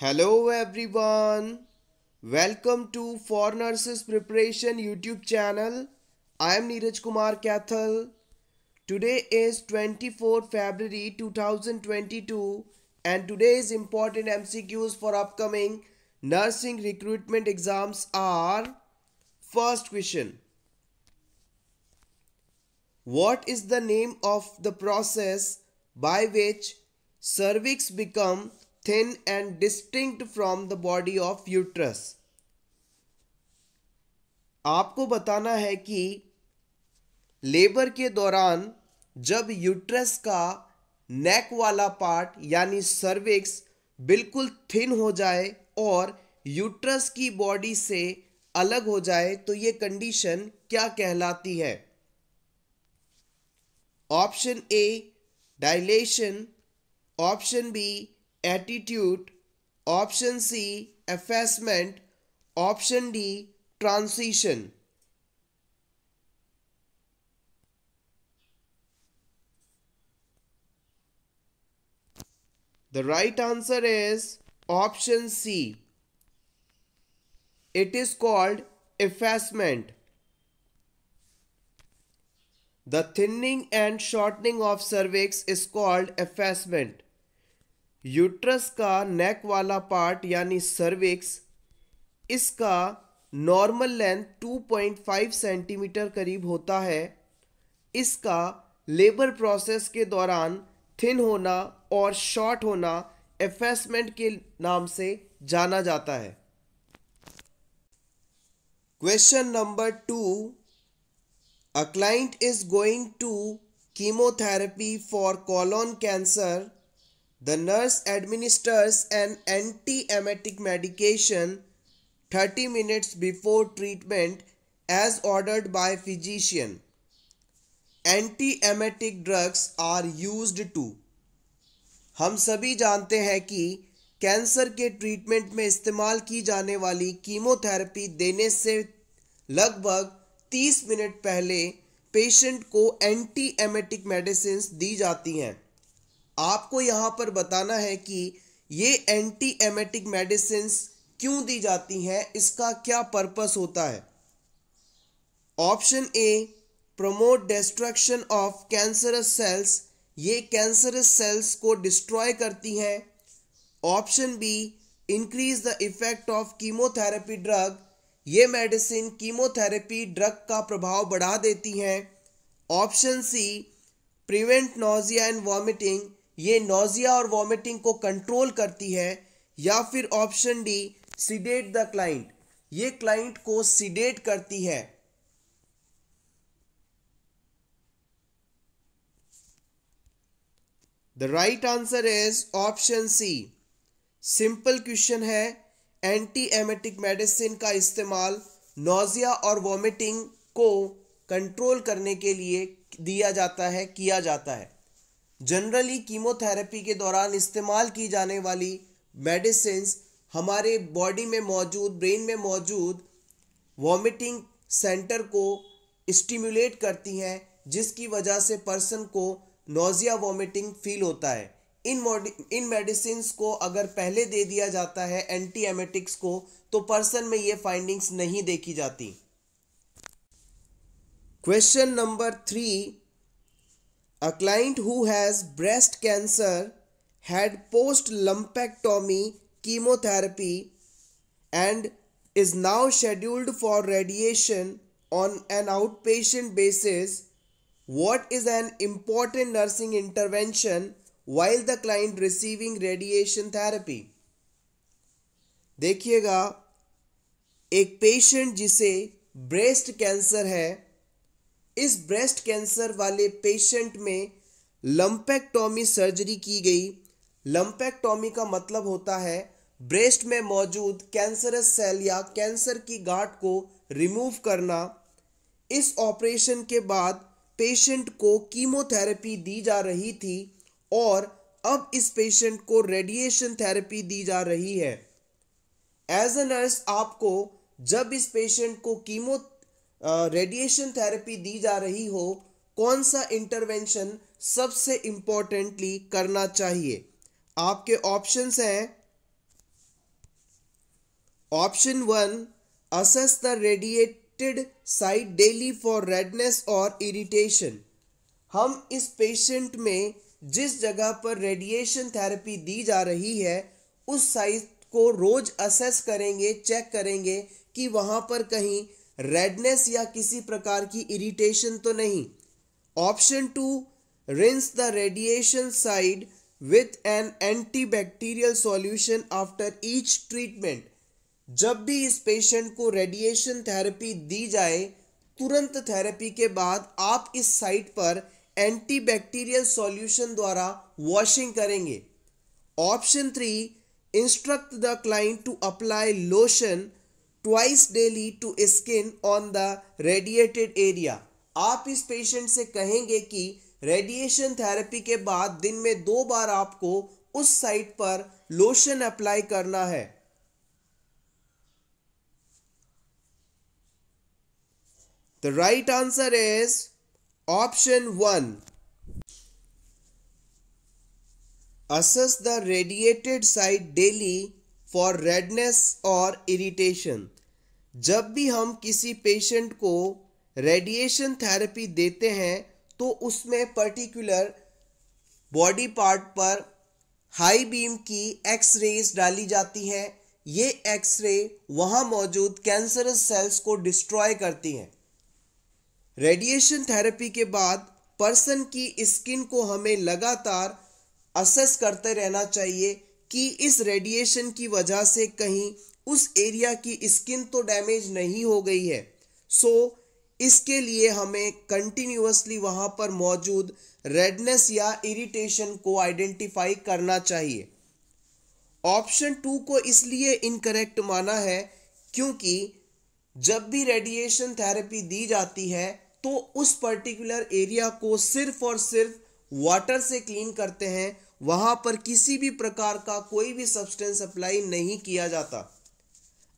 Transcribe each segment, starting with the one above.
Hello everyone. Welcome to For Nurses Preparation YouTube channel. I am Neeraj Kumar Kathal. Today is 24 February 2022 and today's important MCQs for upcoming nursing recruitment exams are First question What is the name of the process by which cervix become thin and distinct from the body of uterus आपको बताना है कि labour के दौरान जब uterus का neck वाला part यानी सर्विक्स बिल्कुल थिन हो जाए और यूट्रस की बॉडी से अलग हो जाए तो ये कंडीशन क्या कहलाती है option A dilation option B attitude, option C, effacement, option D, transition. The right answer is option C. It is called effacement. The thinning and shortening of cervix is called effacement. Uterus का neck वाला part यानी cervix इसका normal length 2.5 centimetre करीब होता है इसका labour process के दौरान थिन होना और शॉर्ट होना एफेसमेंट के नाम से जाना जाता है question number two a client is going to chemotherapy for colon cancer The nurse administers an anti-emetic medication 30 minutes before treatment as ordered by physician. Anti-emetic drugs are used to हम सभी जानते हैं कि कैंसर के treatment में इस्तेमाल की जाने वाली कीमोथेरेपी देने से लगभग 30 मिनट पहले पेशेंट को एंटी एमेटिक मेडिसिन दी जाती हैं आपको यहाँ पर बताना है कि ये एंटी एमेटिक मेडिसिन क्यों दी जाती हैं इसका क्या पर्पस होता है option A promote destruction of cancerous cells ये कैंसरस सेल्स को डिस्ट्रॉय करती हैं option B increase the effect of chemotherapy drug ये मेडिसिन कीमोथेरेपी ड्रग का प्रभाव बढ़ा देती हैं option C prevent nausea and vomiting ये नोजिया और वॉमिटिंग को कंट्रोल करती है या फिर option D sedate the client ये क्लाइंट को सीडेट करती है the right answer is option C simple question है एंटी एमेटिक मेडिसिन का इस्तेमाल नोजिया और वॉमिटिंग को कंट्रोल करने के लिए दिया जाता है किया जाता है जनरली कीमोथेरेपी के दौरान इस्तेमाल की जाने वाली मेडिसिन हमारे बॉडी में मौजूद ब्रेन में मौजूद वॉमिटिंग सेंटर को स्टिमुलेट करती हैं जिसकी वजह से पर्सन को नोज़िया वॉमिटिंग फील होता है इन इन मेडिसिन को अगर पहले दे दिया जाता है एंटी एमेटिक्स को तो पर्सन में ये फाइंडिंग्स नहीं देखी जाती question number three A client who has breast cancer had post lumpectomy chemotherapy and is now scheduled for radiation on an outpatient basis. What is an important nursing intervention while the client receiving radiation therapy? देखिएगा एक patient जिसे breast cancer है इस breast cancer वाले patient में lumpectomy surgery की गई lumpectomy का मतलब होता है ब्रेस्ट में मौजूद कैंसरस सेल या कैंसर की गांठ को रिमूव करना इस ऑपरेशन के बाद पेशेंट को कीमोथेरेपी दी जा रही थी और अब इस पेशेंट को रेडिएशन थेरेपी दी जा रही है एज अ नर्स आपको जब इस पेशेंट को कीमो रेडिएशन थेरेपी दी जा रही हो कौन सा इंटरवेंशन सबसे इम्पोर्टेंटली करना चाहिए आपके ऑप्शंस हैं option one assess the radiated site daily for redness और इरिटेशन हम इस पेशेंट में जिस जगह पर रेडिएशन थेरेपी दी जा रही है उस साइट को रोज असेस करेंगे चेक करेंगे कि वहाँ पर कहीं रेडनेस या किसी प्रकार की इरिटेशन तो नहीं option two rinse the radiation side with an antibacterial solution after each treatment जब भी इस पेशेंट को रेडिएशन थेरेपी दी जाए तुरंत थेरेपी के बाद आप इस साइट पर एंटीबैक्टीरियल सॉल्यूशन द्वारा वॉशिंग करेंगे option three instruct the client to apply lotion twice daily to skin on the radiated area आप इस पेशेंट से कहेंगे कि रेडिएशन थेरेपी के बाद दिन में दो बार आपको उस साइट पर लोशन अप्लाई करना है the right answer is option one assess the radiated site daily for redness और इरिटेशन जब भी हम किसी पेशेंट को रेडिएशन थेरेपी देते हैं तो उसमें पर्टिकुलर बॉडी पार्ट पर हाई बीम की एक्स रेज डाली जाती हैं ये एक्स रे वहाँ मौजूद कैंसरस सेल्स को डिस्ट्रॉय करती हैं रेडिएशन थेरेपी के बाद पर्सन की स्किन को हमें लगातार असेस करते रहना चाहिए कि इस रेडिएशन की वजह से कहीं उस एरिया की स्किन तो डैमेज नहीं हो गई है सो so, इसके लिए हमें कंटिन्यूसली वहाँ पर मौजूद रेडनेस या इरिटेशन को आइडेंटिफाई करना चाहिए ऑप्शन टू को इसलिए इनकरेक्ट माना है क्योंकि जब भी रेडिएशन थेरेपी दी जाती है तो उस पर्टिकुलर एरिया को सिर्फ और सिर्फ वाटर से क्लीन करते हैं वहां पर किसी भी प्रकार का कोई भी सब्सटेंस अप्लाई नहीं किया जाता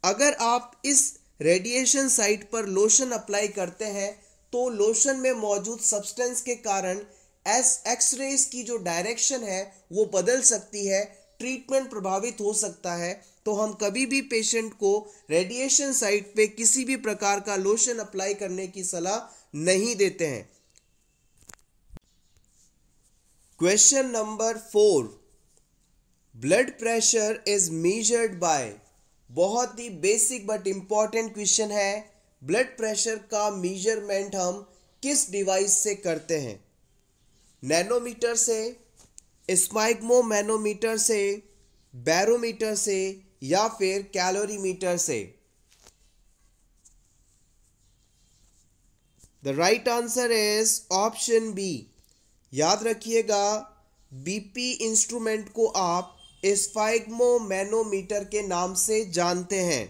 अगर आप इस रेडिएशन साइट पर लोशन अप्लाई करते हैं तो लोशन में मौजूद सब्सटेंस के कारण एस एक्स रेस की जो डायरेक्शन है वो बदल सकती है ट्रीटमेंट प्रभावित हो सकता है तो हम कभी भी पेशेंट को रेडिएशन साइट पे किसी भी प्रकार का लोशन अप्लाई करने की सलाह नहीं देते हैं question number four blood pressure is measured by बहुत ही बेसिक बट इंपॉर्टेंट क्वेश्चन है ब्लड प्रेशर का मेजरमेंट हम किस डिवाइस से करते हैं नैनोमीटर से मैनोमीटर से बैरोमीटर से या फिर कैलोरीमीटर से the right answer is option B याद रखिएगा बीपी इंस्ट्रूमेंट को आप मैनोमीटर के नाम से जानते हैं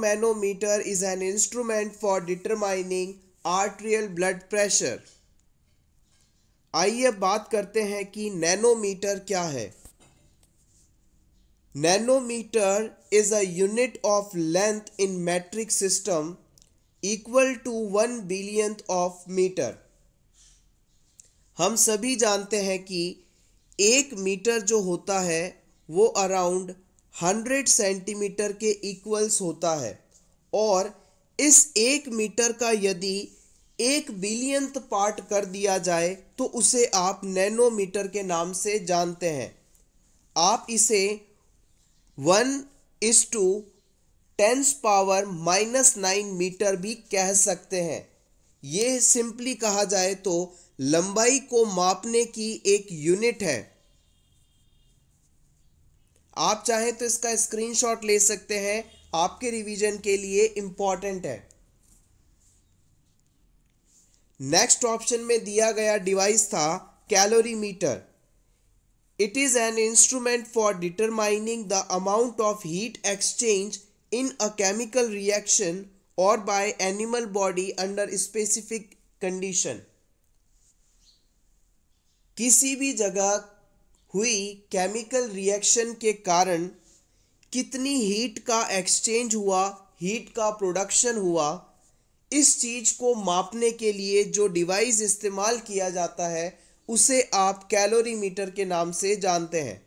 manometer is an instrument for determining arterial blood pressure आइए बात करते हैं कि नैनोमीटर क्या है nanometer is a unit of length in metric system equal to one billionth of metre हम सभी जानते हैं कि एक मीटर जो होता है वो अराउंड हंड्रेड सेंटीमीटर के इक्वल्स होता है और इस एक मीटर का यदि एक बिलियंथ पार्ट कर दिया जाए तो उसे आप नैनोमीटर के नाम से जानते हैं आप इसे one is to ten's power minus nine metre भी कह सकते हैं ये सिंपली कहा जाए तो लंबाई को मापने की एक यूनिट है आप चाहें तो इसका स्क्रीनशॉट ले सकते हैं आपके रिवीजन के लिए इंपॉर्टेंट है नेक्स्ट ऑप्शन में दिया गया डिवाइस था calorimeter it is an instrument for determining the amount of heat exchange in a chemical reaction or by animal body under specific condition किसी भी जगह हुई केमिकल रिएक्शन के कारण कितनी हीट का एक्सचेंज हुआ हीट का प्रोडक्शन हुआ इस चीज़ को मापने के लिए जो डिवाइस इस्तेमाल किया जाता है उसे आप कैलोरीमीटर के नाम से जानते हैं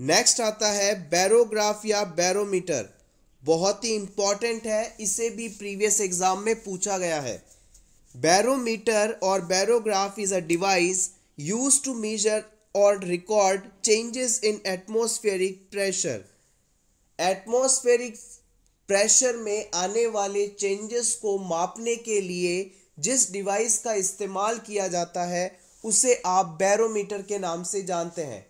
नेक्स्ट आता है बैरोग्राफ या बैरोमीटर बहुत ही इंपॉर्टेंट है इसे भी प्रीवियस एग्जाम में पूछा गया है बैरोमीटर और barograph is a device use to measure और record changes in atmospheric pressure atmospheric pressure में आने वाले चेंजेस को मापने के लिए जिस डिवाइस का इस्तेमाल किया जाता है उसे आप बैरोमीटर के नाम से जानते हैं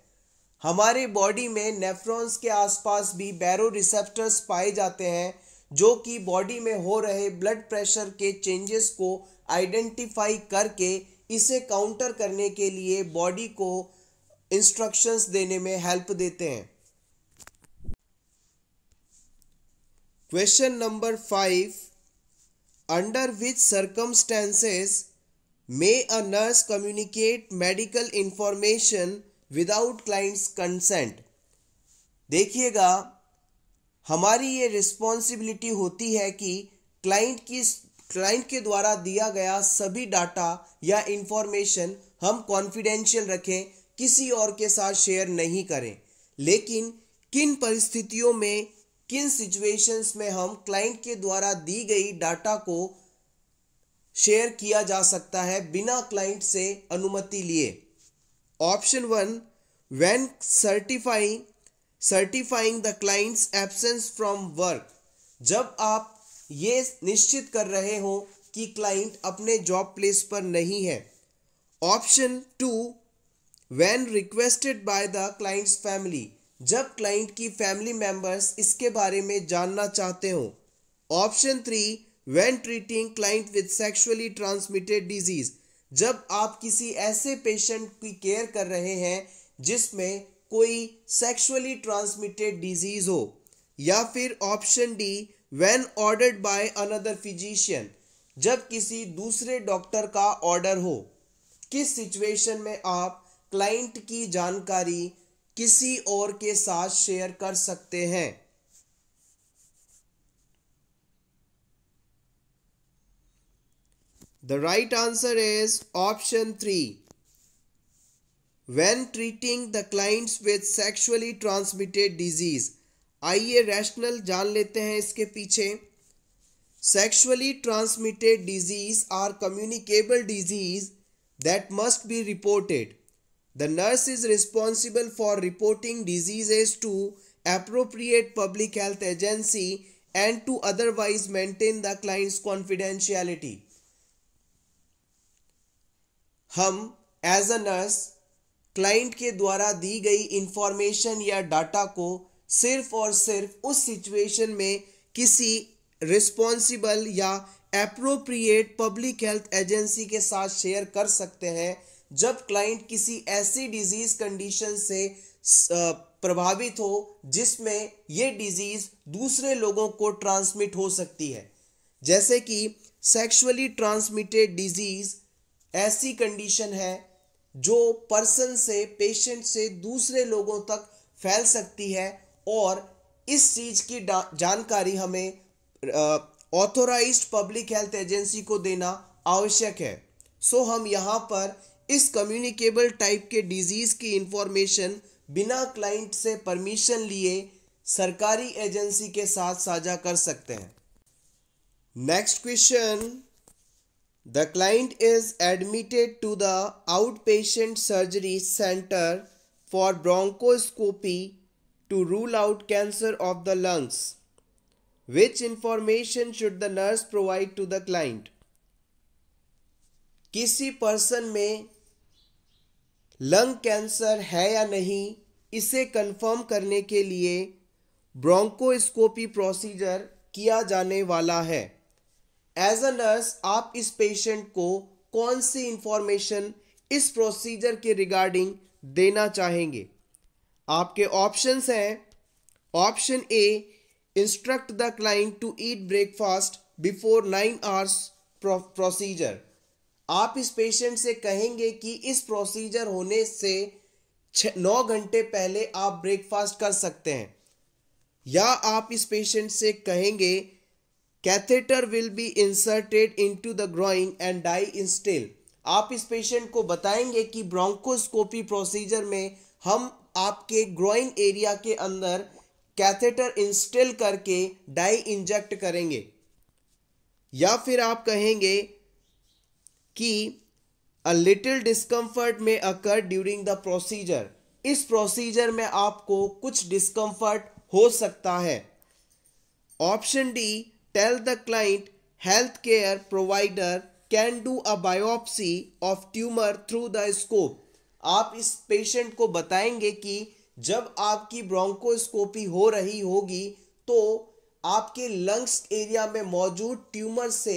हमारे बॉडी में नेफ्रॉन्स के आसपास भी बैरो रिसेप्टर्स पाए जाते हैं जो कि बॉडी में हो रहे ब्लड प्रेशर के चेंजेस को आइडेंटिफाई करके इसे काउंटर करने के लिए बॉडी को इंस्ट्रक्शंस देने में हेल्प देते हैं question number five under which circumstances may a nurse communicate medical information without client's consent देखिएगा हमारी ये रिस्पॉन्सिबिलिटी होती है कि क्लाइंट की क्लाइंट के द्वारा दिया गया सभी डाटा या इंफॉर्मेशन हम कॉन्फिडेंशियल रखें किसी और के साथ शेयर नहीं करें लेकिन किन परिस्थितियों में किन सिचुएशंस में हम क्लाइंट के द्वारा दी गई डाटा को शेयर किया जा सकता है बिना क्लाइंट से अनुमति लिए option one When certifying certifying the client's absence from work जब आप ये निश्चित कर रहे हो कि क्लाइंट अपने जॉब प्लेस पर नहीं है option two when requested by the client's family जब क्लाइंट की फैमिली मेंबर्स इसके बारे में जानना चाहते हो option three when treating client with sexually transmitted disease जब आप किसी ऐसे पेशेंट की केयर कर रहे हैं जिसमें कोई सेक्सुअली ट्रांसमिटेड डिजीज हो या फिर option D when ordered by another physician जब किसी दूसरे डॉक्टर का ऑर्डर हो किस सिचुएशन में आप क्लाइंट की जानकारी किसी और के साथ शेयर कर सकते हैं The right answer is option 3. When treating the clients with sexually transmitted disease. आइए rational जान लेते हैं इसके पीछे sexually transmitted disease are communicable disease that must be reported. The nurse is responsible for reporting diseases to appropriate public health agency and to otherwise maintain the client's confidentiality. हम as a nurse client के द्वारा दी गई information या data को सिर्फ और सिर्फ उस सिचुएशन में किसी रिस्पॉन्सिबल या अप्रोप्रिएट पब्लिक हेल्थ एजेंसी के साथ शेयर कर सकते हैं जब क्लाइंट किसी ऐसी डिजीज कंडीशन से प्रभावित हो जिसमें यह डिजीज दूसरे लोगों को ट्रांसमिट हो सकती है जैसे कि सेक्सुअली ट्रांसमिटेड डिजीज़ ऐसी कंडीशन है जो पर्सन से पेशेंट से दूसरे लोगों तक फैल सकती है और इस चीज़ की जानकारी हमें ऑथोराइज पब्लिक हेल्थ एजेंसी को देना आवश्यक है सो हम यहाँ पर इस कम्युनिकेबल टाइप के डिजीज़ की इंफॉर्मेशन बिना क्लाइंट से परमिशन लिए सरकारी एजेंसी के साथ साझा कर सकते हैं next question The client is admitted to the outpatient surgery center for bronchoscopy to rule out cancer of the lungs. Which information should the nurse provide to the client? किसी person में lung cancer है या नहीं इसे confirm करने के लिए bronchoscopy procedure किया जाने वाला है एज अ नर्स आप इस पेशेंट को कौन सी इंफॉर्मेशन इस प्रोसीजर के रिगार्डिंग देना चाहेंगे आपके ऑप्शंस हैं option A instruct the client to eat breakfast before nine hours procedure आप इस पेशेंट से कहेंगे कि इस प्रोसीजर होने से नौ घंटे पहले आप ब्रेकफास्ट कर सकते हैं या आप इस पेशेंट से कहेंगे catheter will be inserted into the groin and dye instill आप इस पेशेंट को बताएंगे कि ब्रोंकोस्कोपी प्रोसीजर में हम आपके ग्रोइंग एरिया के अंदर कैथेटर इंस्टिल करके डाई इंजेक्ट करेंगे या फिर आप कहेंगे कि अ little discomfort may occur during the procedure इस प्रोसीजर में आपको कुछ डिस्कम्फर्ट हो सकता है option D tell the client healthcare provider can do a biopsy of tumor through the scope आप इस पेशेंट को बताएंगे कि जब आपकी ब्रोंकोस्कोपी हो रही होगी तो आपके लंग्स एरिया में मौजूद ट्यूमर से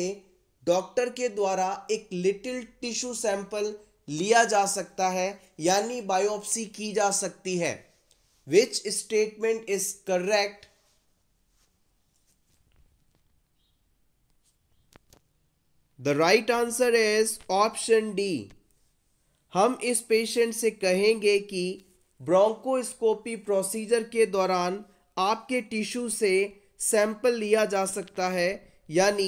डॉक्टर के द्वारा एक लिटिल टिश्यू सैंपल लिया जा सकता है यानी बायोप्सी की जा सकती है which statement is correct the right answer is option D हम इस पेशेंट से कहेंगे कि ब्रोंकोस्कोपी प्रोसीजर के दौरान आपके टिश्यू से सैंपल लिया जा सकता है यानी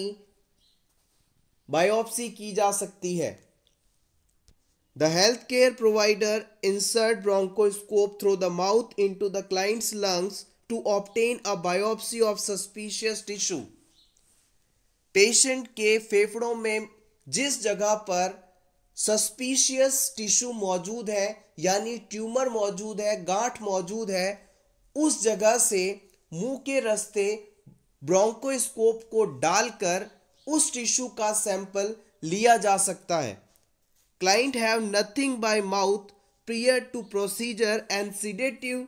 बायोप्सी की जा सकती है the health care provider insert bronchoscope through the mouth into the client's lungs to obtain a biopsy of suspicious tissue patient के फेफड़ों में जिस जगह पर सस्पिशियस टिश्यू मौजूद है यानी ट्यूमर मौजूद है गांठ मौजूद है उस जगह से मुंह के रास्ते ब्रोंकोस्कोप को डालकर उस टिश्यू का सैंपल लिया जा सकता है client have nothing by mouth prior to procedure and sedative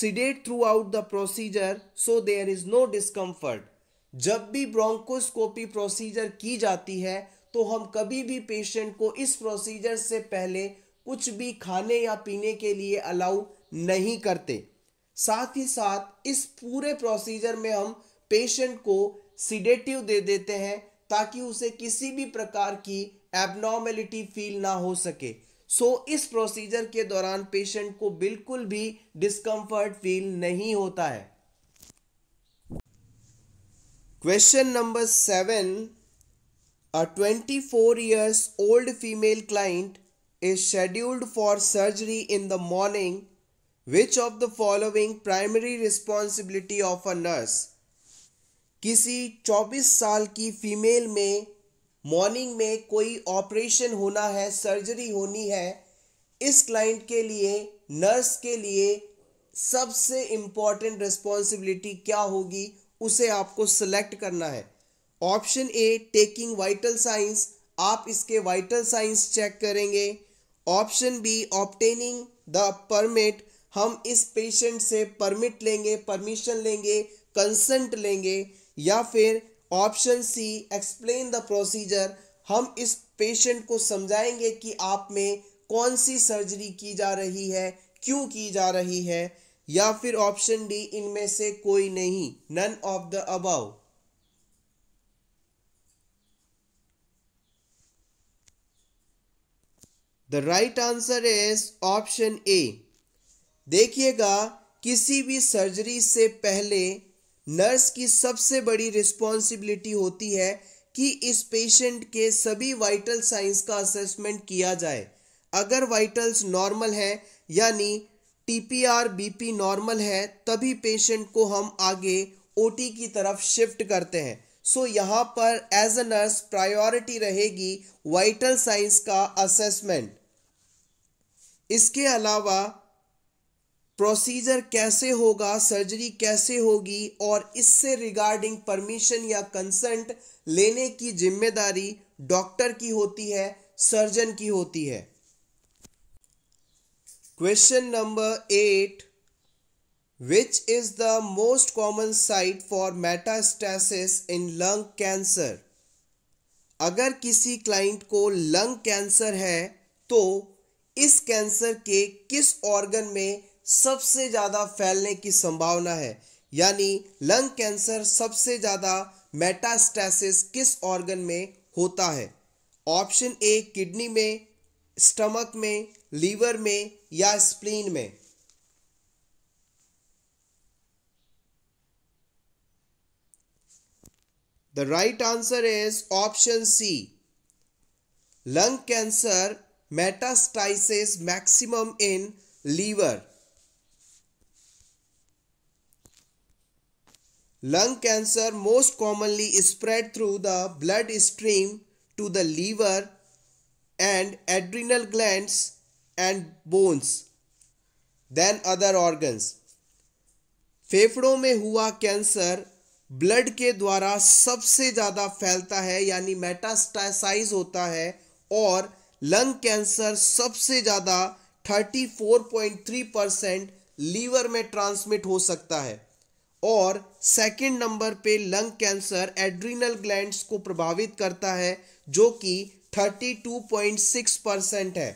sedate throughout the procedure so there is no discomfort जब भी ब्रोंकोस्कोपी प्रोसीजर की जाती है तो हम कभी भी पेशेंट को इस प्रोसीजर से पहले कुछ भी खाने या पीने के लिए अलाउ नहीं करते साथ ही साथ इस पूरे प्रोसीजर में हम पेशेंट को सिडेटिव दे देते हैं ताकि उसे किसी भी प्रकार की एबनॉर्मेलिटी फील ना हो सके सो so, इस प्रोसीजर के दौरान पेशेंट को बिल्कुल भी डिस्कम्फर्ट फील नहीं होता है question number seven a twenty four years old female client is scheduled for surgery in the morning which of the following primary responsibility of a nurse किसी चौबीस साल की फीमेल में मॉर्निंग में कोई ऑपरेशन होना है सर्जरी होनी है इस क्लाइंट के लिए नर्स के लिए सबसे इंपॉर्टेंट रिस्पॉन्सिबिलिटी क्या होगी उसे आपको सेलेक्ट करना है option A taking vital signs आप इसके वाइटल साइंस चेक करेंगे option B obtaining the permit हम इस पेशेंट से परमिट लेंगे परमिशन लेंगे कंसेंट लेंगे या फिर option C explain the procedure हम इस पेशेंट को समझाएंगे कि आप में कौन सी सर्जरी की जा रही है क्यों की जा रही है या फिर ऑप्शन डी इनमें से कोई नहीं none of the above the right answer is option A देखिएगा किसी भी सर्जरी से पहले नर्स की सबसे बड़ी रिस्पॉन्सिबिलिटी होती है कि इस पेशेंट के सभी वाइटल साइंस का असेसमेंट किया जाए अगर वाइटल्स नॉर्मल है यानी टीपीआर बीपी नॉर्मल है तभी पेशेंट को हम आगे ओटी की तरफ शिफ्ट करते हैं सो so, यहाँ पर एज अ नर्स प्रायोरिटी रहेगी वाइटल साइंस का असेसमेंट इसके अलावा प्रोसीजर कैसे होगा सर्जरी कैसे होगी और इससे रिगार्डिंग परमिशन या कंसेंट लेने की जिम्मेदारी डॉक्टर की होती है सर्जन की होती है question number eight which is the most common site for metastasis in lung cancer अगर किसी क्लाइंट को लंग कैंसर है तो इस कैंसर के किस ऑर्गन में सबसे ज़्यादा फैलने की संभावना है यानी लंग कैंसर सबसे ज़्यादा मेटास्टेसिस किस ऑर्गन में होता है ऑप्शन ए किडनी में स्टमक में लीवर में या स्प्लीन में the right answer is option C lung cancer metastasis maximum in liver lung cancer most commonly spread through the blood stream to the liver and adrenal glands and bones than other organs. फेफड़ों में हुआ cancer blood के द्वारा सबसे ज़्यादा फैलता है यानी मेटास्टासाइज होता है और लंग कैंसर सबसे ज़्यादा 34.3 परसेंट लीवर में ट्रांसमिट हो सकता है और सेकंड नंबर पे लंग कैंसर एड्रीनल ग्लैंड्स को प्रभावित करता है जो कि 32.6 परसेंट है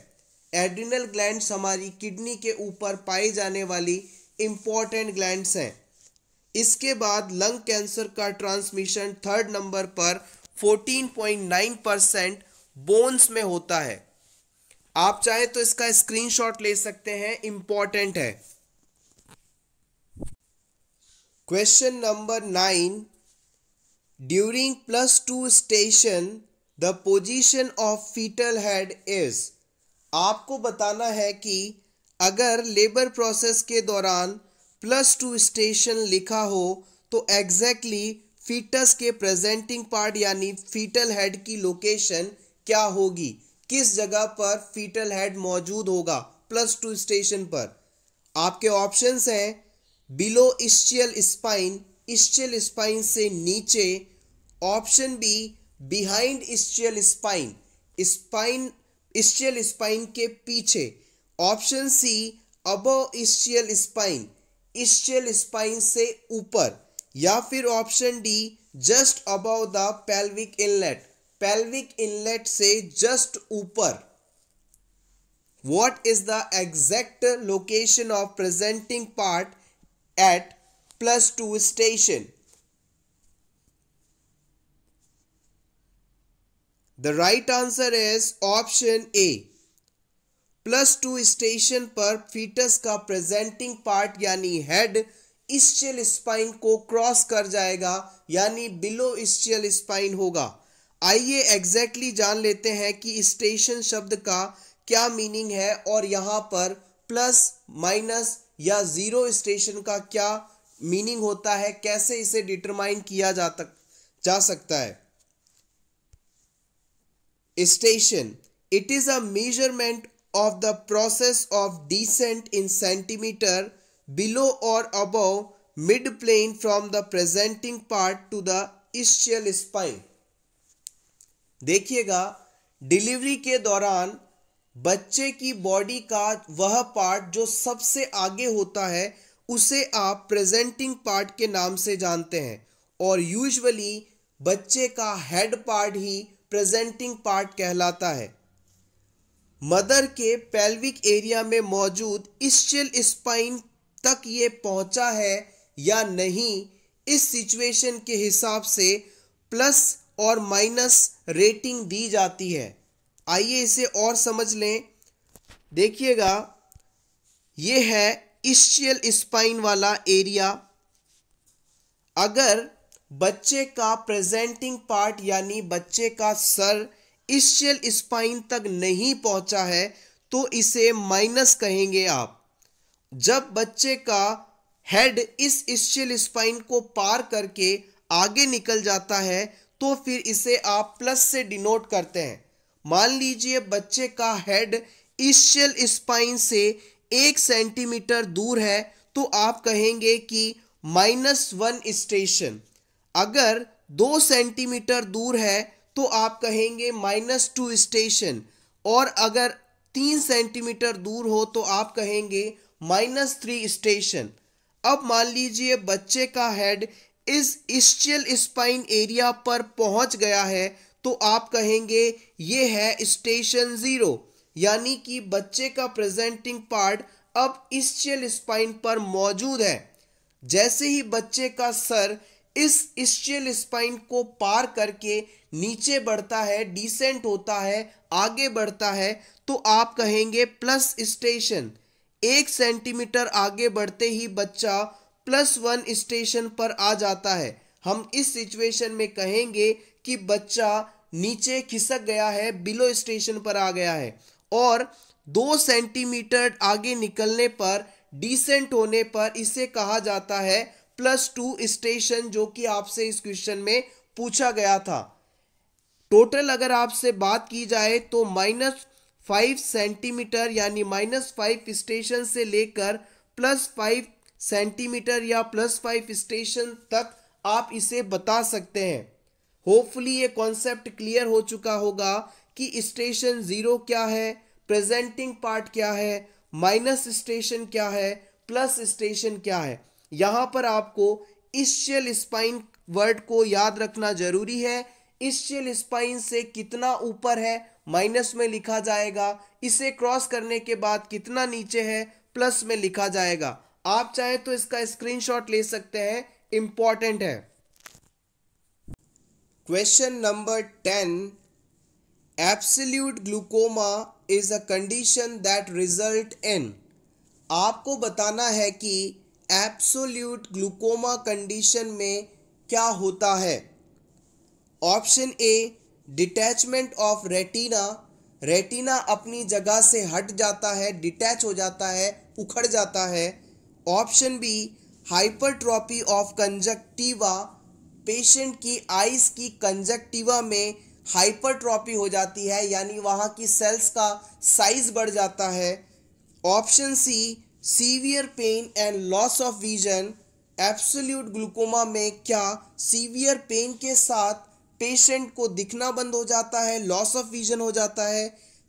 एड्रिनल ग्लैंड हमारी किडनी के ऊपर पाई जाने वाली इम्पॉर्टेंट ग्लैंड्स हैं इसके बाद लंग कैंसर का ट्रांसमिशन थर्ड नंबर पर 14.9 परसेंट बोन्स में होता है आप चाहे तो इसका स्क्रीनशॉट ले सकते हैं इंपॉर्टेंट है question number nine during plus two station the position of foetal head is आपको बताना है कि अगर लेबर प्रोसेस के दौरान प्लस टू स्टेशन लिखा हो तो एग्जैक्टली फीटस के प्रेजेंटिंग पार्ट यानी फीटल हेड की लोकेशन क्या होगी किस जगह पर फीटल हेड मौजूद होगा प्लस टू स्टेशन पर आपके ऑप्शंस हैं below ischial spine ischial spine से नीचे option B behind ischial spine spine ischial spine के पीछे option C above ischial spine ischial spine से ऊपर या फिर option D just above the pelvic inlet pelvic inlet से जस्ट ऊपर what is the exact location of presenting part at plus 2 station The right answer is option A. Plus two station पर foetus का presenting part यानी head ischial spine को cross कर जाएगा यानी below ischial spine होगा आइए एग्जैक्टली जान लेते हैं कि स्टेशन शब्द का क्या मीनिंग है और यहां पर प्लस माइनस या ज़ीरो स्टेशन का क्या मीनिंग होता है कैसे इसे डिटरमाइन किया जा तक जा सकता है Station. It is a measurement of the process of descent in centimeter below or above mid-plane from the presenting part to the ischial spine. देखिएगा डिलीवरी के दौरान बच्चे की बॉडी का वह पार्ट जो सबसे आगे होता है उसे आप प्रेजेंटिंग पार्ट के नाम से जानते हैं और यूजुअली बच्चे का हेड पार्ट ही प्रेजेंटिंग पार्ट कहलाता है मदर के पेल्विक एरिया में मौजूद इस्चियल स्पाइन तक ये पहुंचा है या नहीं इस सिचुएशन के हिसाब से प्लस और माइनस रेटिंग दी जाती है आइए इसे और समझ लें देखिएगा यह है इस्चियल स्पाइन वाला एरिया अगर बच्चे का प्रेजेंटिंग पार्ट यानी बच्चे का सर इश्चियल स्पाइन तक नहीं पहुंचा है तो इसे माइनस कहेंगे आप जब बच्चे का हेड इस इश्चियल स्पाइन को पार करके आगे निकल जाता है तो फिर इसे आप प्लस से डिनोट करते हैं मान लीजिए बच्चे का हेड इसल स्पाइन से एक सेंटीमीटर दूर है तो आप कहेंगे कि माइनस वन स्टेशन अगर दो सेंटीमीटर दूर है तो आप कहेंगे माइनस टू स्टेशन और अगर तीन सेंटीमीटर दूर हो तो आप कहेंगे माइनस थ्री स्टेशन अब मान लीजिए बच्चे का हेड इस इस्चियल स्पाइन एरिया पर पहुंच गया है तो आप कहेंगे ये है स्टेशन ज़ीरो यानी कि बच्चे का प्रेजेंटिंग पार्ट अब इस्चियल स्पाइन पर मौजूद है जैसे ही बच्चे का सर इस इस्चियल स्पाइन को पार करके नीचे बढ़ता है डिसेंट होता है आगे बढ़ता है तो आप कहेंगे प्लस स्टेशन एक सेंटीमीटर आगे बढ़ते ही बच्चा प्लस वन स्टेशन पर आ जाता है हम इस सिचुएशन में कहेंगे कि बच्चा नीचे खिसक गया है बिलो स्टेशन पर आ गया है और दो सेंटीमीटर आगे निकलने पर डिसेंट होने पर इसे कहा जाता है प्लस टू स्टेशन जो कि आपसे इस क्वेश्चन में पूछा गया था टोटल अगर आपसे बात की जाए तो माइनस फाइव सेंटीमीटर यानी माइनस फाइव स्टेशन से लेकर प्लस फाइव सेंटीमीटर या प्लस फाइव स्टेशन तक आप इसे बता सकते हैं होपफुली ये कॉन्सेप्ट क्लियर हो चुका होगा कि स्टेशन ज़ीरो क्या है प्रेजेंटिंग पार्ट क्या है माइनस स्टेशन क्या है प्लस स्टेशन क्या है यहां पर आपको इसल स्पाइन वर्ड को याद रखना जरूरी है इश्चियल स्पाइन से कितना ऊपर है माइनस में लिखा जाएगा इसे क्रॉस करने के बाद कितना नीचे है प्लस में लिखा जाएगा आप चाहे तो इसका स्क्रीनशॉट ले सकते हैं इंपॉर्टेंट है question number ten absolute glaucoma is a condition that result in आपको बताना है कि एब्सोल्यूट ग्लूकोमा कंडीशन में क्या होता है option A detachment of retina retina अपनी जगह से हट जाता है डिटैच हो जाता है उखड़ जाता है option B hypertrophy of conjunctiva patient की आइज की कंजक्टिवा में हाइपरट्रॉपी हो जाती है यानी वहाँ की सेल्स का साइज बढ़ जाता है option C severe pain and loss of vision absolute glaucoma में क्या सीवियर पेन के साथ पेशेंट को दिखना बंद हो जाता है लॉस ऑफ विजन हो जाता है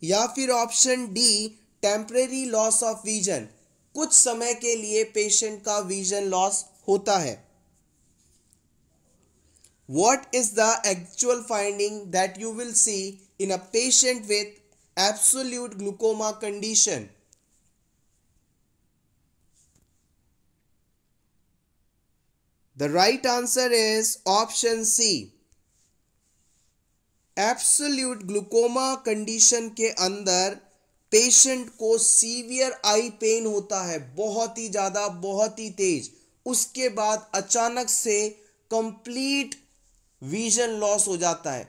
या फिर option D temporary loss of vision कुछ समय के लिए पेशेंट का विजन लॉस होता है what is the actual finding that you will see in a patient with absolute glaucoma condition The right answer is option C. Absolute glaucoma condition के अंदर patient को सीवियर आई पेन होता है बहुत ही ज़्यादा बहुत ही तेज उसके बाद अचानक से कंप्लीट विजन लॉस हो जाता है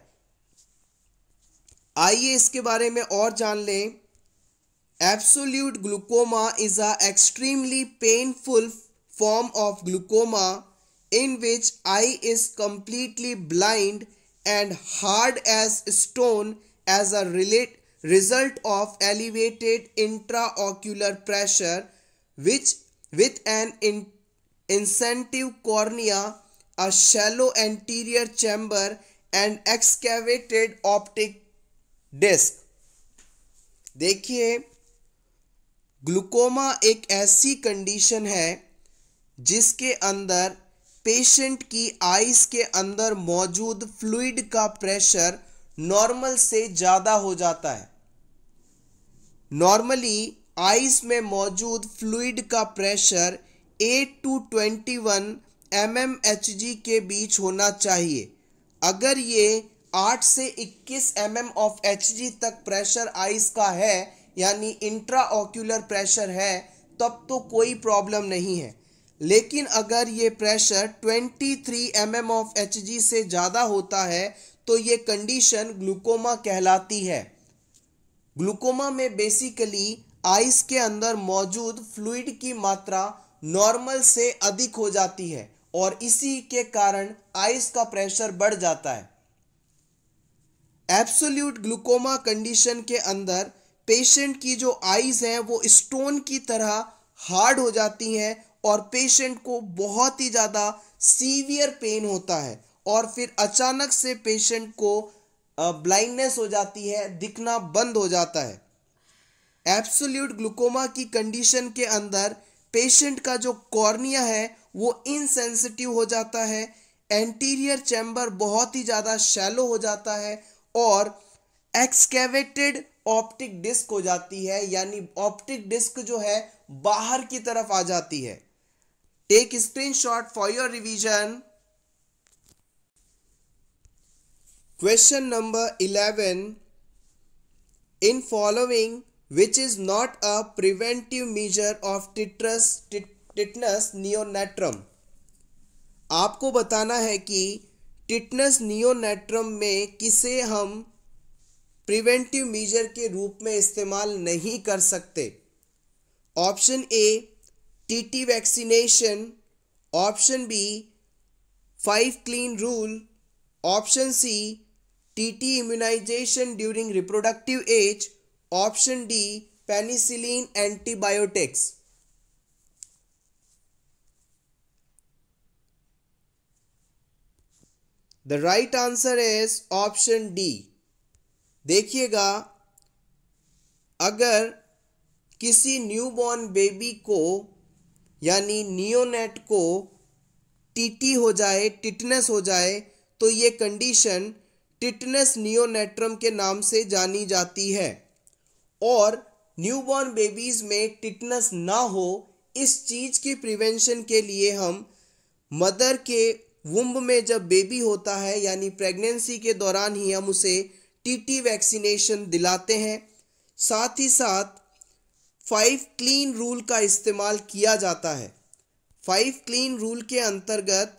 आइए इसके बारे में और जान लें absolute glaucoma is a extremely painful form of glaucoma in which eye is completely blind and hard as stone as a relate, result of elevated intraocular pressure which with an in, incentive cornea a shallow anterior chamber and excavated optic disc देखिए glaucoma एक ऐसी condition है जिसके अंदर patient की ice के अंदर मौजूद फ्लूड का प्रेशर नॉर्मल से ज़्यादा हो जाता है नॉर्मली आइस में मौजूद फ्लूड का प्रेशर 8 टू 21 एम के बीच होना चाहिए अगर ये 8 से 21 एम एम ऑफ एच तक प्रेशर आइस का है यानी इंट्रा ऑक्यूलर प्रेशर है तब तो कोई प्रॉब्लम नहीं है लेकिन अगर ये pressure 23 three M M of H G से ज़्यादा होता है तो ये कंडीशन ग्लूकोमा कहलाती है ग्लूकोमा में बेसिकली आइस के अंदर मौजूद फ्लूड की मात्रा नॉर्मल से अधिक हो जाती है और इसी के कारण आइस का प्रेशर बढ़ जाता है एब्सोल्यूट ग्लूकोमा कंडीशन के अंदर पेशेंट की जो आइज हैं वो स्टोन की तरह हार्ड हो जाती हैं और पेशेंट को बहुत ही ज़्यादा सीवियर पेन होता है और फिर अचानक से पेशेंट को ब्लाइंडनेस हो जाती है दिखना बंद हो जाता है एब्सोल्यूट ग्लूकोमा की कंडीशन के अंदर पेशेंट का जो कॉर्निया है वो इनसेंसिटिव हो जाता है एंटीरियर चैम्बर बहुत ही ज़्यादा शैलो हो जाता है और एक्सकेवेटेड ऑप्टिक डिस्क हो जाती है यानी ऑप्टिक डिस्क जो है बाहर की तरफ आ जाती है Take screenshot for your revision. Question number 11. In following, which is not a preventive measure of titrus, tit, tetanus neonatorum आपको बताना है कि टिटनस नियोनेट्रम में किसे हम प्रिवेंटिव मेजर के रूप में इस्तेमाल नहीं कर सकते option A TT vaccination option B five clean rule option C TT immunization during reproductive age option D penicillin antibiotics the right answer is option D देखिएगा अगर किसी न्यूबॉर्न बेबी को यानी नियोनेट को टीटी हो जाए टिटनेस हो जाए तो ये कंडीशन टिटनेस नियोनेट्रम के नाम से जानी जाती है और न्यूबॉर्न बेबीज़ में टिटनेस ना हो इस चीज़ की प्रिवेंशन के लिए हम मदर के वुम्ब में जब बेबी होता है यानी प्रेगनेंसी के दौरान ही हम उसे टीटी वैक्सीनेशन दिलाते हैं साथ ही साथ फाइव क्लीन रूल का इस्तेमाल किया जाता है फाइव क्लीन रूल के अंतर्गत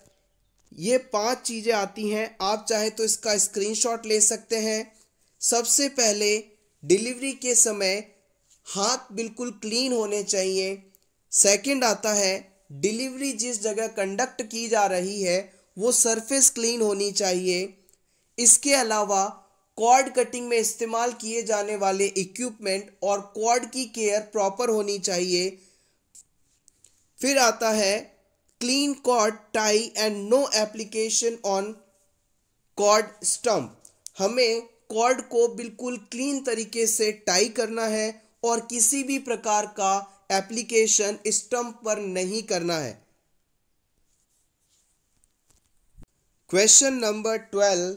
ये पांच चीज़ें आती हैं आप चाहे तो इसका स्क्रीनशॉट ले सकते हैं सबसे पहले डिलीवरी के समय हाथ बिल्कुल क्लीन होने चाहिए सेकंड आता है डिलीवरी जिस जगह कंडक्ट की जा रही है वो सरफेस क्लीन होनी चाहिए इसके अलावा कॉर्ड कटिंग में इस्तेमाल किए जाने वाले इक्विपमेंट और कॉर्ड की केयर प्रॉपर होनी चाहिए फिर आता है clean cord tie and no application on cord stump हमें कॉर्ड को बिल्कुल क्लीन तरीके से टाई करना है और किसी भी प्रकार का एप्लीकेशन स्टम्प पर नहीं करना है question number twelve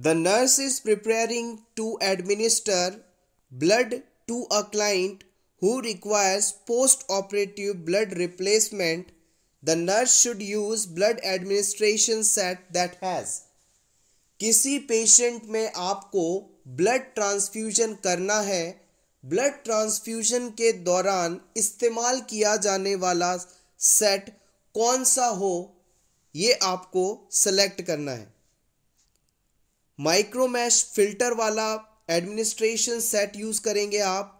The nurse is preparing to administer blood to a client who requires post operative blood replacement. The nurse should use blood administration set that has. किसी पेशेंट में आपको blood transfusion करना है blood transfusion के दौरान इस्तेमाल किया जाने वाला सेट कौन सा हो ये आपको सेलेक्ट करना है माइक्रोमैश फिल्टर वाला एडमिनिस्ट्रेशन सेट यूज़ करेंगे आप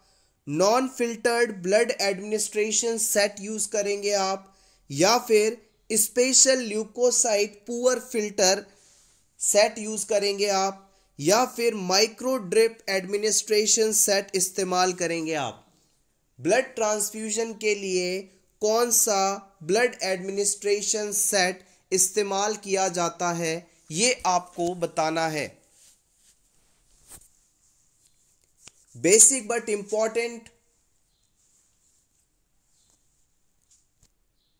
non filtered blood administration set use करेंगे आप या फिर special leukocyte poor filter set use करेंगे आप या फिर माइक्रो ड्रिप एडमिनिस्ट्रेशन सेट इस्तेमाल करेंगे आप ब्लड ट्रांसफ्यूजन के लिए कौन सा ब्लड एडमिनिस्ट्रेशन सेट इस्तेमाल किया जाता है ये आपको बताना है basic but important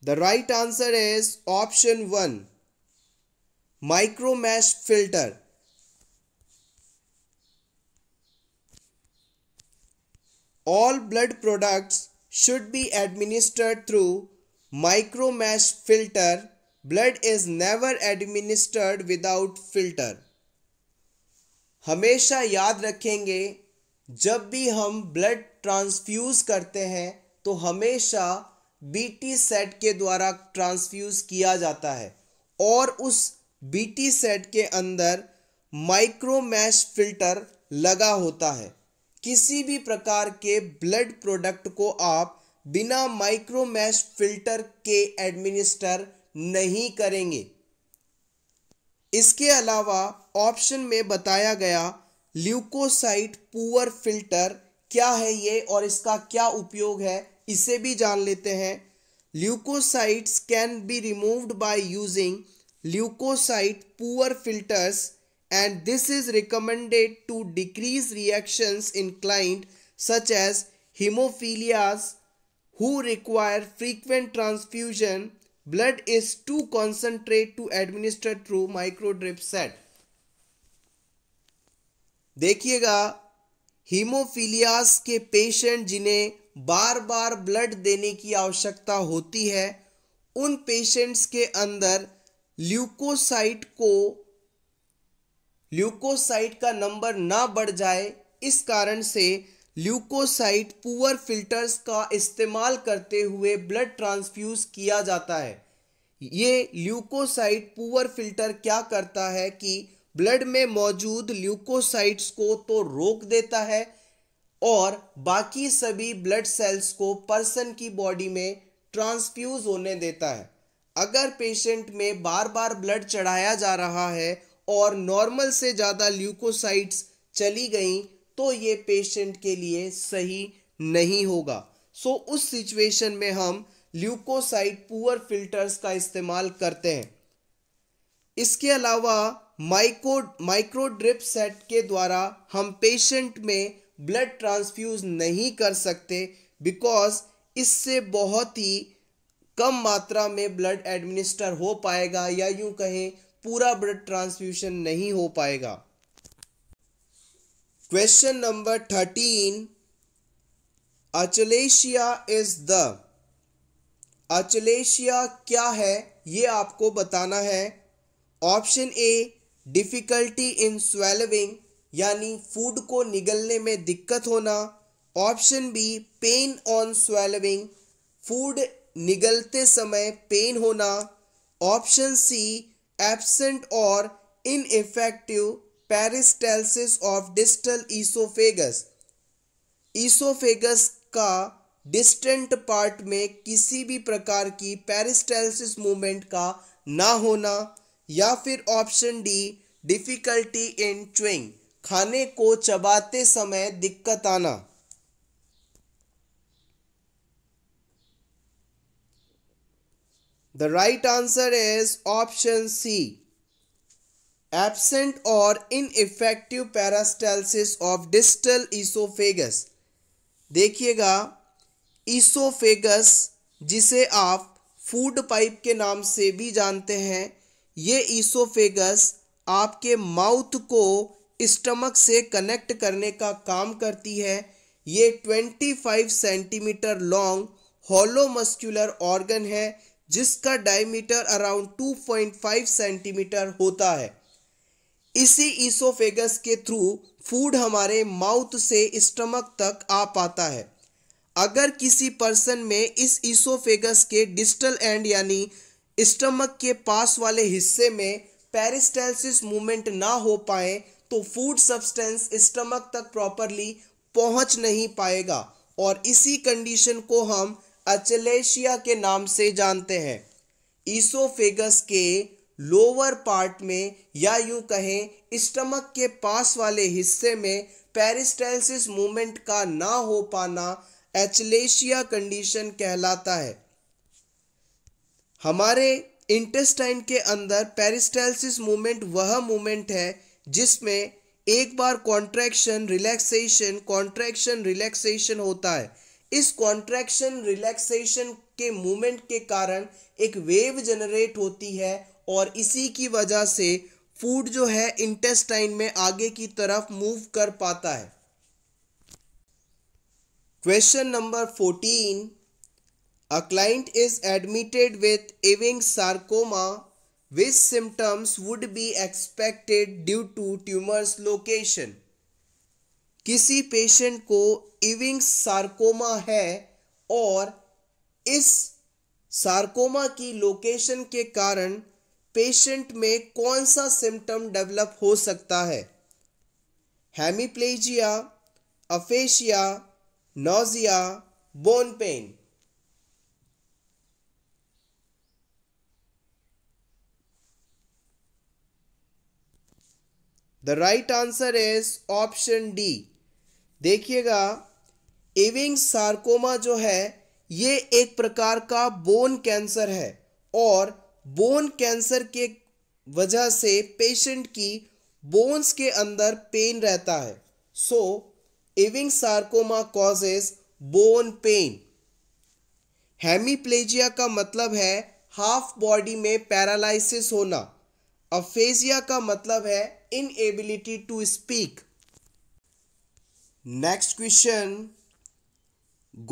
the right answer is option one micromesh filter all blood products should be administered through micromesh filter blood is never administered without filter हमेशा याद रखेंगे जब भी हम ब्लड ट्रांसफ्यूज़ करते हैं तो हमेशा बीटी सेट के द्वारा ट्रांसफ्यूज़ किया जाता है और उस बीटी सेट के अंदर माइक्रोमैश फिल्टर लगा होता है किसी भी प्रकार के ब्लड प्रोडक्ट को आप बिना माइक्रोमैश फिल्टर के एडमिनिस्टर नहीं करेंगे इसके अलावा ऑप्शन में बताया गया ल्यूकोसाइट पुअर फिल्टर क्या है ये और इसका क्या उपयोग है इसे भी जान लेते हैं leukocytes can be removed by using leukocyte poor filters and this is recommended to decrease reactions in client such as hemophiliacs who require frequent transfusion blood is to concentrate to administer through microdrip set देखिएगा hemophiliacs के patient जिन्हें बार बार blood देने की आवश्यकता होती है उन patients के अंदर ल्यूकोसाइट को ल्यूकोसाइट का नंबर ना बढ़ जाए इस कारण से ल्यूकोसाइट पुअर फिल्टर्स का इस्तेमाल करते हुए ब्लड ट्रांसफ्यूज किया जाता है ये ल्यूकोसाइट पुअर फिल्टर क्या करता है कि ब्लड में मौजूद ल्यूकोसाइट्स को तो रोक देता है और बाकी सभी ब्लड सेल्स को पर्सन की बॉडी में ट्रांसफ्यूज होने देता है अगर पेशेंट में बार बार ब्लड चढ़ाया जा रहा है और नॉर्मल से ज़्यादा ल्यूकोसाइट्स चली गई तो ये पेशेंट के लिए सही नहीं होगा सो so, उस सिचुएशन में हम ल्यूकोसाइट पुअर फिल्टर्स का इस्तेमाल करते हैं इसके अलावा माइको माइक्रोड्रिप सेट के द्वारा हम पेशेंट में ब्लड ट्रांसफ्यूज नहीं कर सकते बिकॉज इससे बहुत ही कम मात्रा में ब्लड एडमिनिस्टर हो पाएगा या यूं कहें पूरा ब्लड ट्रांसफ्यूशन नहीं हो पाएगा question number thirteen achalasia is the achalasia क्या है ये आपको बताना है ऑप्शन ए डिफ़िकल्टी इन स्वेलविंग यानी फूड को निगलने में दिक्कत होना option B pain on swallowing food निगलते समय पेन होना ऑप्शन सी एब्सेंट और ineffective peristalsis of distal esophagus esophagus का डिस्टेंट पार्ट में किसी भी प्रकार की पेरिस्टेलिस मूवमेंट का ना होना या फिर option D difficulty in chewing खाने को चबाते समय दिक्कत आना the right answer is option C absent और ineffective peristalsis of distal esophagus देखिएगा ईसोफेगस जिसे आप फूड पाइप के नाम से भी जानते हैं ये ईसोफेगस आपके माउथ को स्टमक से कनेक्ट करने का काम करती है ये 25 centimetre long hollow muscular organ है जिसका डायमीटर अराउंड 2.5 सेंटीमीटर होता है इसी ईसोफेगस के थ्रू फूड हमारे माउथ से स्टमक तक आ पाता है अगर किसी पर्सन में इस ईसोफेगस के डिस्टल एंड यानी स्टमक के पास वाले हिस्से में पेरिस्टाइलिस मूवमेंट ना हो पाए तो फूड सब्सटेंस स्टमक तक प्रॉपरली पहुंच नहीं पाएगा और इसी कंडीशन को हम अचलेशिया के नाम से जानते हैं ईसोफेगस के लोअर पार्ट में या यूं कहें स्टमक के पास वाले हिस्से में पेरिस्टाइलिस मूवमेंट का ना हो पाना एचलेशिया कंडीशन कहलाता है हमारे इंटेस्टाइन के अंदर पेरिस्टाइलिस मूवमेंट वह मूवमेंट है जिसमें एक बार कॉन्ट्रैक्शन रिलैक्सेशन कॉन्ट्रैक्शन रिलैक्सेशन होता है इस कॉन्ट्रैक्शन रिलैक्सेशन के मूवमेंट के कारण एक वेव जनरेट होती है और इसी की वजह से फूड जो है इंटेस्टाइन में आगे की तरफ मूव कर पाता है question number fourteen a client is admitted with Ewing sarcoma which symptoms would be expected due to tumour's location किसी पेशेंट को इविंग सार्कोमा है और इस सार्कोमा की लोकेशन के कारण पेशेंट में कौन सा सिम्टम डेवलप हो सकता है hemiplegia aphasia nausea bone pain the right answer is option D देखिएगा एविंग सार्कोमा जो है ये एक प्रकार का बोन कैंसर है और बोन कैंसर के वजह से पेशेंट की बोन्स के अंदर पेन रहता है so Ewing sarcoma causes bone pain hemiplegia का मतलब है हाफ बॉडी में पैरालिसिस होना अफेजिया का मतलब है inability to speak next question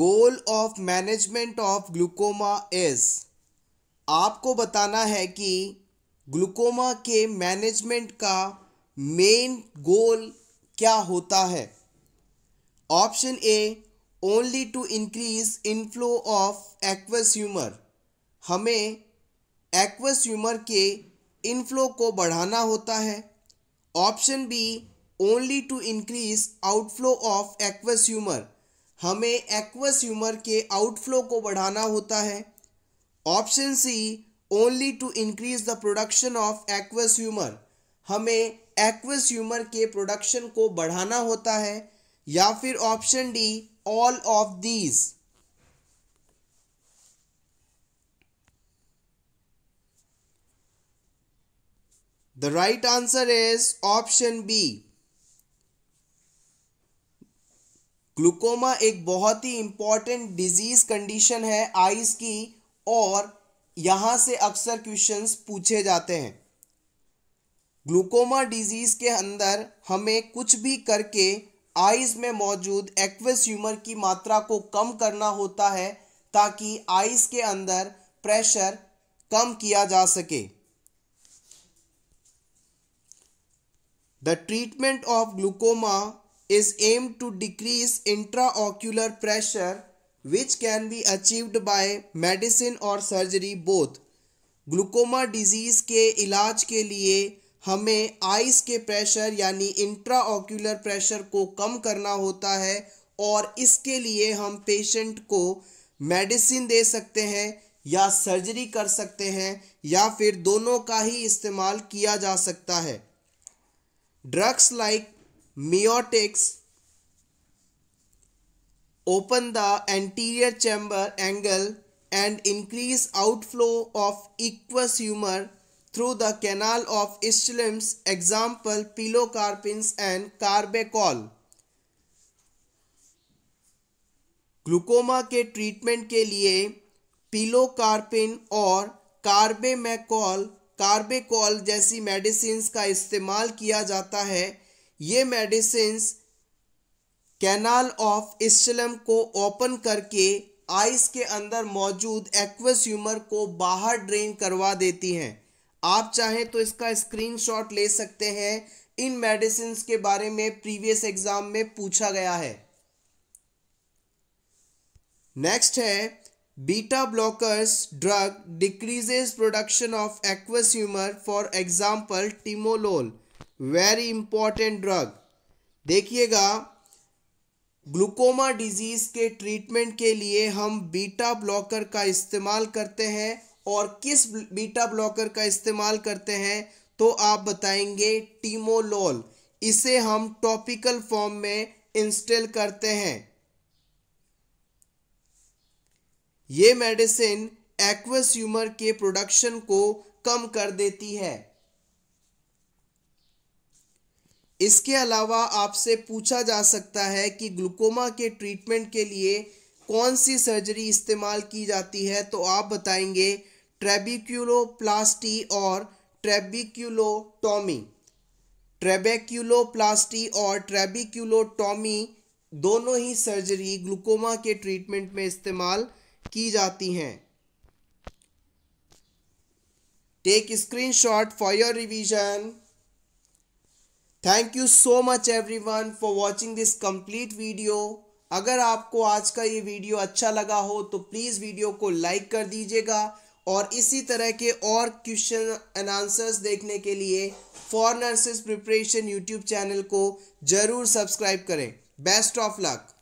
goal of management of glaucoma is आपको बताना है कि ग्लूकोमा के मैनेजमेंट का मेन गोल क्या होता है option A only to increase inflow of aqueous humour हमें एक्वस ह्यूमर के इनफ्लो को बढ़ाना होता है option B only to increase outflow of aqueous humour हमें एक्वस ह्यूमर के आउटफ्लो को बढ़ाना होता है option C only to increase the production of aqueous humour हमें एक्वस ह्यूमर के प्रोडक्शन को बढ़ाना होता है या फिर option D all of these the right answer is option B glaucoma एक बहुत ही इंपॉर्टेंट डिजीज कंडीशन है आईज की और यहाँ से अक्सर क्वेश्चंस पूछे जाते हैं ग्लूकोमा डिजीज के अंदर हमें कुछ भी करके आइज में मौजूद एक्वेस ह्यूमर की मात्रा को कम करना होता है ताकि आइज के अंदर प्रेशर कम किया जा सके the treatment of glaucoma is aim to decrease intraocular pressure which can be achieved by medicine और सर्जरी बोथ ग्लूकोमा डिजीज़ के इलाज के लिए हमें आइस के प्रेशर यानी इंट्रा ऑक्यूलर प्रेशर को कम करना होता है और इसके लिए हम पेशेंट को मेडिसिन दे सकते हैं या सर्जरी कर सकते हैं या फिर दोनों का ही इस्तेमाल किया जा सकता है drugs like miotics open the anterior chamber angle and increase outflow of aqueous humor through the canal of Isthmus, example pilocarpins and carbecol glaucoma के ट्रीटमेंट के लिए पिलोकार्पिन और कार्बेमैकॉल कार्बेकॉल जैसी मेडिसिन का इस्तेमाल किया जाता है ये मेडिसिन्स कैनाल ऑफ इस्लम को ओपन करके आइस के अंदर मौजूद एक्वस ह्यूमर को बाहर ड्रेन करवा देती हैं आप चाहें तो इसका स्क्रीनशॉट ले सकते हैं इन मेडिसिन के बारे में प्रीवियस एग्जाम में पूछा गया है नेक्स्ट है beta blockers drug decreases production of aqueous humour for example timolol very important drug देखिएगा ग्लूकोमा डिजीज़ के ट्रीटमेंट के लिए हम बीटा ब्लॉकर का इस्तेमाल करते हैं और किस बीटा ब्लॉकर का इस्तेमाल करते हैं तो आप बताएंगे टीमोलोल इसे हम टॉपिकल फॉर्म में इंस्टॉल करते हैं ये मेडिसिन एक्वस ह्यूमर के प्रोडक्शन को कम कर देती है इसके अलावा आपसे पूछा जा सकता है कि ग्लूकोमा के ट्रीटमेंट के लिए कौन सी सर्जरी इस्तेमाल की जाती है तो आप बताएंगे ट्रेबिक्यूलोप्लास्टी और ट्रेबिक्यूलोटॉमी ट्रेबेक्यूलोप्लास्टी और ट्रेबिक्यूलोटॉमी दोनों ही सर्जरी ग्लूकोमा के ट्रीटमेंट में इस्तेमाल की जाती हैं take screenshot for your revision thank you so much everyone for watching this complete video अगर आपको आज का ये वीडियो अच्छा लगा हो तो प्लीज़ वीडियो को लाइक कर दीजिएगा और इसी तरह के और क्वेश्चन एंड आंसर्स देखने के लिए for nurses preparation YouTube channel को ज़रूर सब्सक्राइब करें बेस्ट ऑफ लक